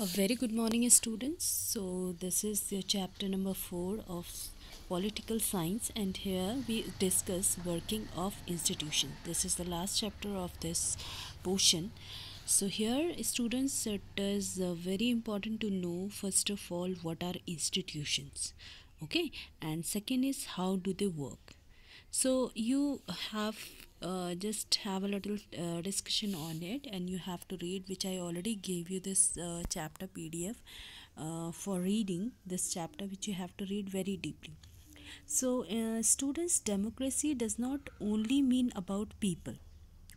A very good morning, students. So, this is the chapter number 4 of political science, and here we discuss working of institution. This is the last chapter of this portion. So, here, students, it is uh, very important to know first of all what are institutions, okay, and second is how do they work so you have uh, just have a little uh, discussion on it and you have to read which i already gave you this uh, chapter pdf uh, for reading this chapter which you have to read very deeply so uh, students democracy does not only mean about people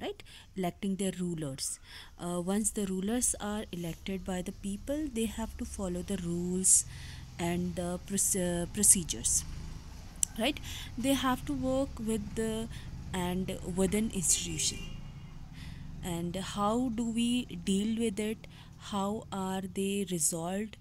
right electing their rulers uh, once the rulers are elected by the people they have to follow the rules and the procedures right they have to work with the and within institution and how do we deal with it how are they resolved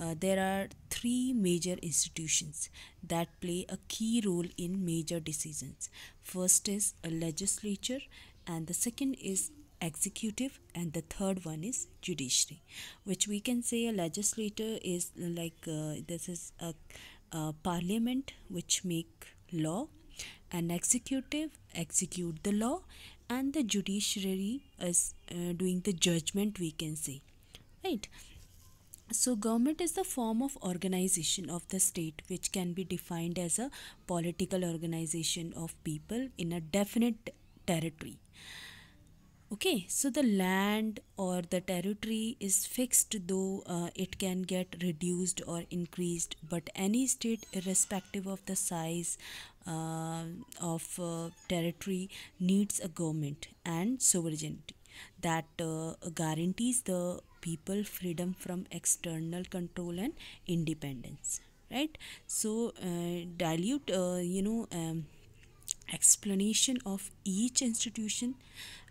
uh, there are three major institutions that play a key role in major decisions first is a legislature and the second is executive and the third one is judiciary which we can say a legislator is like uh, this is a uh, parliament which make law and executive execute the law and the judiciary is uh, doing the judgment we can say right so government is the form of organization of the state which can be defined as a political organization of people in a definite territory okay so the land or the territory is fixed though uh, it can get reduced or increased but any state irrespective of the size uh, of uh, territory needs a government and sovereignty that uh, guarantees the people freedom from external control and independence right so uh, dilute uh, you know um, explanation of each institution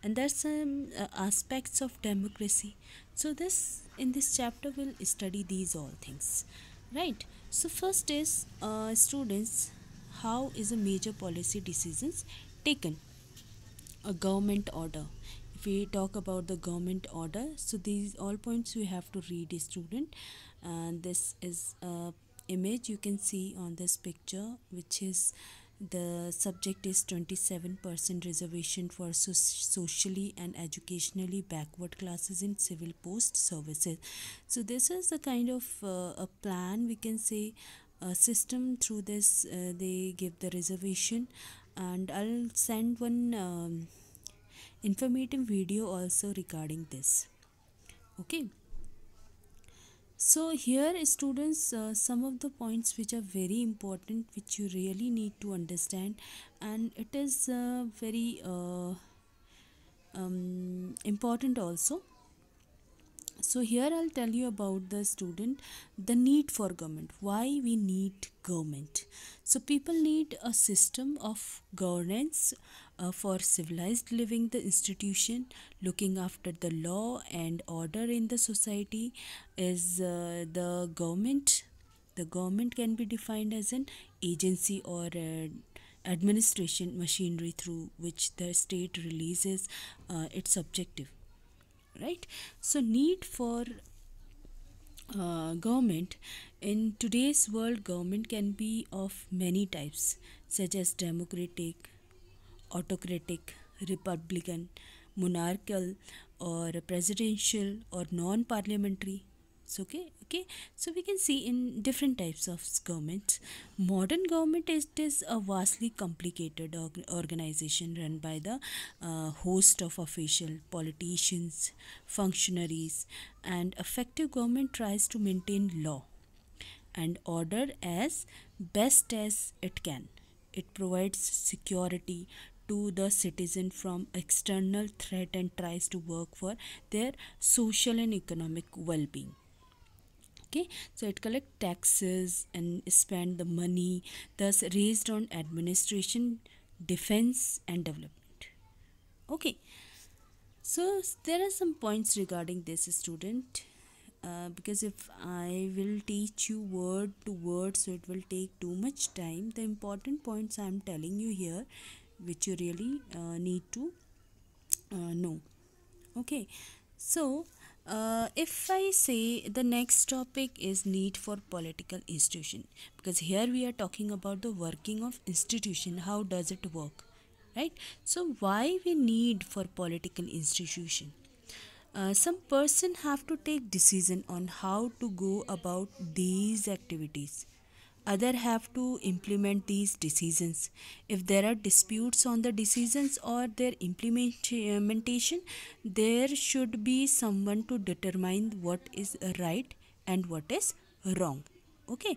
and there's some uh, aspects of democracy so this in this chapter we'll study these all things right so first is uh, students how is a major policy decisions taken a government order if we talk about the government order so these all points you have to read a student and this is a uh, image you can see on this picture which is the subject is 27% reservation for so socially and educationally backward classes in civil post services. So this is the kind of uh, a plan we can say a system through this uh, they give the reservation and I'll send one um, informative video also regarding this. Okay so here students uh, some of the points which are very important which you really need to understand and it is uh, very uh, um, important also so here i'll tell you about the student the need for government why we need government so people need a system of governance uh, for civilized living the institution looking after the law and order in the society is uh, the government the government can be defined as an agency or administration machinery through which the state releases uh, its objective right so need for uh, government in today's world government can be of many types such as democratic autocratic, republican, monarchical, or presidential, or non parliamentary. So, okay, okay. So we can see in different types of governments. Modern government is, is a vastly complicated org organization run by the uh, host of official politicians, functionaries, and effective government tries to maintain law and order as best as it can. It provides security to the citizen from external threat and tries to work for their social and economic well-being okay so it collect taxes and spend the money thus raised on administration defense and development okay so there are some points regarding this student uh, because if I will teach you word to word so it will take too much time the important points I am telling you here which you really uh, need to uh, know okay so uh, if i say the next topic is need for political institution because here we are talking about the working of institution how does it work right so why we need for political institution uh, some person have to take decision on how to go about these activities other have to implement these decisions if there are disputes on the decisions or their implementation there should be someone to determine what is right and what is wrong okay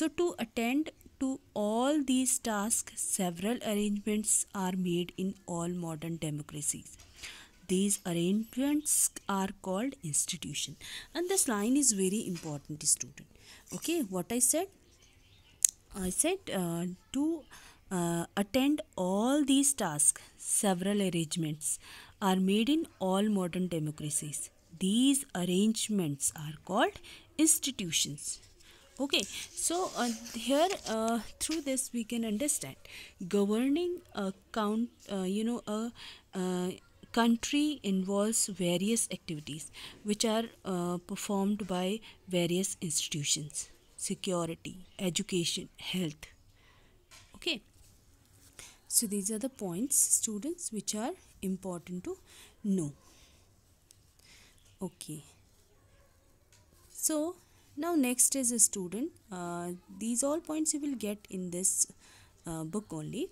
so to attend to all these tasks several arrangements are made in all modern democracies these arrangements are called institution and this line is very important student okay what i said I said uh, to uh, attend all these tasks, several arrangements are made in all modern democracies. These arrangements are called institutions. Okay, so uh, here uh, through this we can understand governing a count, uh, you know, a uh, country involves various activities which are performed by various institutions security, education, health. Okay. So these are the points students which are important to know. Okay. So now next is a student. Uh, these all points you will get in this uh, book only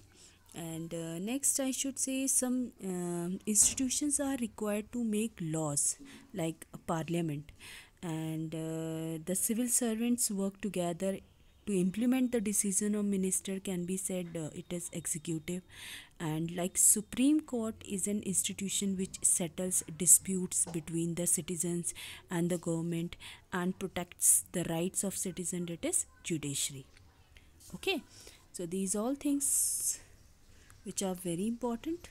and uh, next i should say some uh, institutions are required to make laws like parliament and uh, the civil servants work together to implement the decision of minister can be said uh, it is executive and like supreme court is an institution which settles disputes between the citizens and the government and protects the rights of citizen it is judiciary okay so these all things which are very important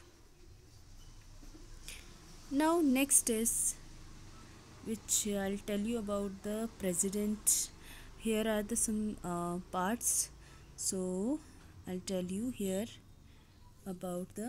now next is which I'll tell you about the president here are the some uh, parts so I'll tell you here about the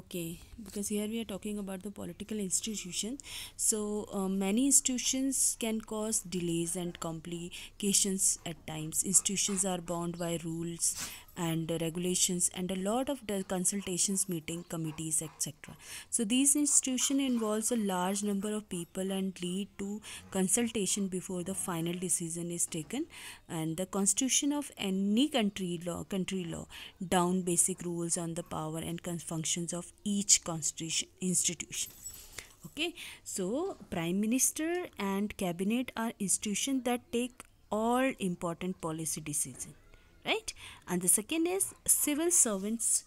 okay because here we are talking about the political institution so uh, many institutions can cause delays and complications at times institutions are bound by rules and regulations and a lot of consultations meeting committees etc so these institution involves a large number of people and lead to consultation before the final decision is taken and the constitution of any country law country law down basic rules on the power and functions of each constitution institution okay so prime minister and cabinet are institutions that take all important policy decisions right and the second is civil servants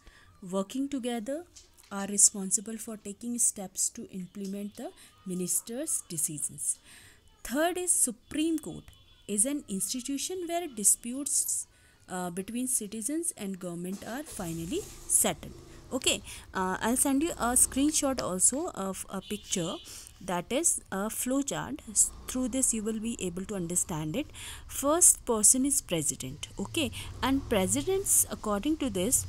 working together are responsible for taking steps to implement the minister's decisions third is supreme court is an institution where disputes uh, between citizens and government are finally settled okay uh, i'll send you a screenshot also of a picture that is a flowchart through this you will be able to understand it first person is president okay and presidents according to this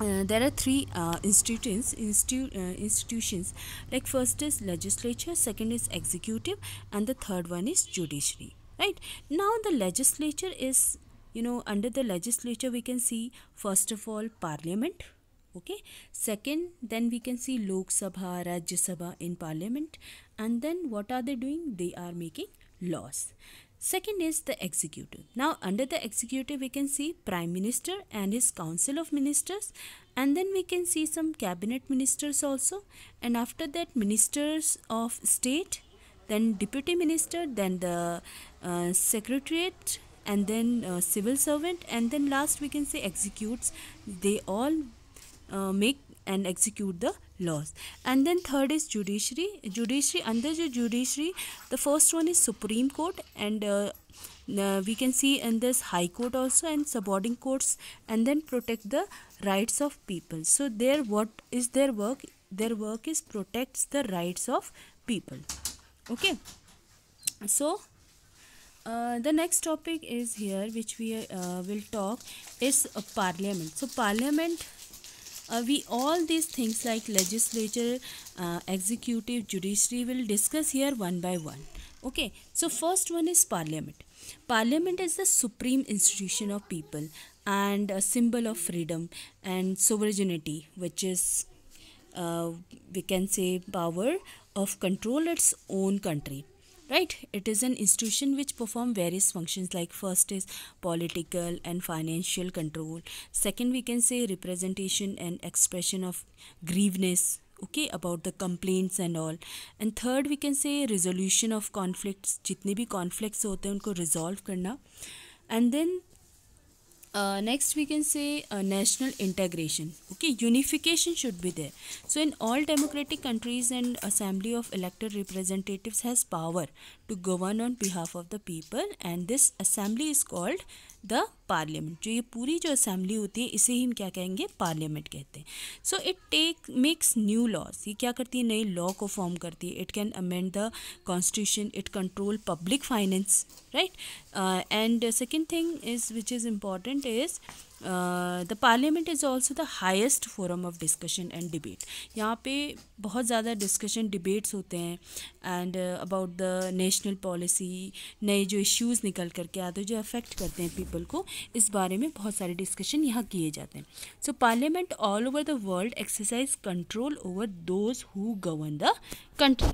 uh, there are three uh, institutions institu uh, institutions like first is legislature second is executive and the third one is judiciary right now the legislature is you know under the legislature we can see first of all parliament okay second then we can see lok sabha rajya sabha in parliament and then what are they doing they are making laws second is the executive now under the executive we can see prime minister and his council of ministers and then we can see some cabinet ministers also and after that ministers of state then deputy minister then the uh, secretariat and then uh, civil servant and then last we can say executes they all uh, make and execute the laws and then third is judiciary judiciary under the judiciary the first one is supreme court and uh, uh, we can see in this high court also and subordinate courts and then protect the rights of people so their what is their work their work is protects the rights of people okay so uh, the next topic is here which we uh, will talk is parliament so parliament uh, we all these things like legislature uh, executive judiciary will discuss here one by one okay so first one is parliament parliament is the supreme institution of people and a symbol of freedom and sovereignty which is uh, we can say power of control its own country right it is an institution which perform various functions like first is political and financial control second we can say representation and expression of grievness. okay about the complaints and all and third we can say resolution of conflicts Jitne भी conflicts hote hain, unko resolve karna. and then uh, next we can say uh, national integration okay unification should be there so in all democratic countries an assembly of elected representatives has power to govern on behalf of the people and this assembly is called the parliament जो ये पूरी जो assembly होती है इसे ही हम क्या कहेंगे पार्लियामेंट कहते हैं so it take makes new laws ये क्या करती है नए लॉ को फॉर्म करती है it can amend the constitution it control public finance right and second thing is which is important is the parliament is also the highest forum of discussion and debate यहाँ पे बहुत ज़्यादा discussion debates होते हैं and about the national policy नए जो issues निकल करके आते हैं जो अफेक्ट करते हैं पीपल को इस बारे में बहुत सारे डिस्कशन यहाँ किए जाते हैं so parliament all over the world exercise control over those who govern the country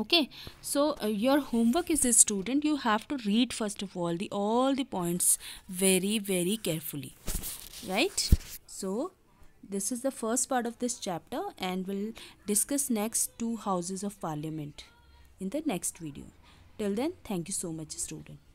okay so uh, your homework is a student you have to read first of all the all the points very very carefully right so this is the first part of this chapter and we'll discuss next two houses of parliament in the next video till then thank you so much student